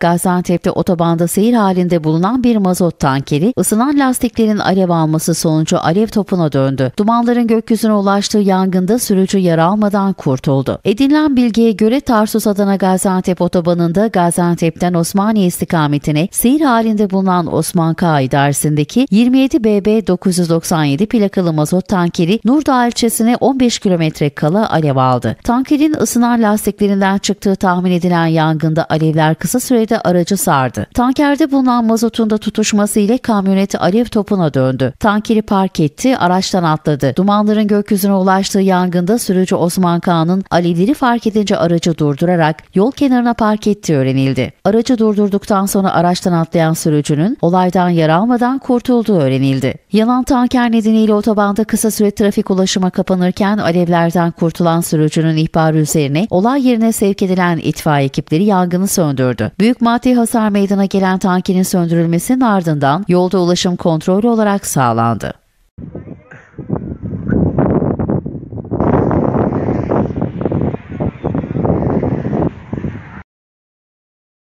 Gaziantep'te otobanda seyir halinde bulunan bir mazot tankeri ısınan lastiklerin alev alması sonucu alev topuna döndü. Dumanların gökyüzüne ulaştığı yangında sürücü yara almadan kurtuldu. Edinilen bilgiye göre Tarsus Adana Gaziantep otobanında Gaziantep'ten Osmaniye istikametine seyir halinde bulunan Osman K. idaresindeki 27 BB 997 plakalı mazot tankeri Nurdağ ilçesine 15 kilometre kala alev aldı. Tankerin ısınan lastiklerinden çıktığı tahmin edilen yangında alevler kısa süre de aracı sardı. Tankerde bulunan mazotun da tutuşması ile kamyoneti alev topuna döndü. Tankeri park etti, araçtan atladı. Dumanların gökyüzüne ulaştığı yangında sürücü Osman Kağan'ın alevleri fark edince aracı durdurarak yol kenarına park etti öğrenildi. Aracı durdurduktan sonra araçtan atlayan sürücünün olaydan yaralmadan kurtulduğu öğrenildi. Yanan tanker nedeniyle otobanda kısa süre trafik ulaşıma kapanırken alevlerden kurtulan sürücünün ihbarı üzerine olay yerine sevk edilen itfaiye ekipleri yangını söndürdü. Büyük Büyük maddi hasar meydana gelen tankinin söndürülmesinin ardından yolda ulaşım kontrolü olarak sağlandı.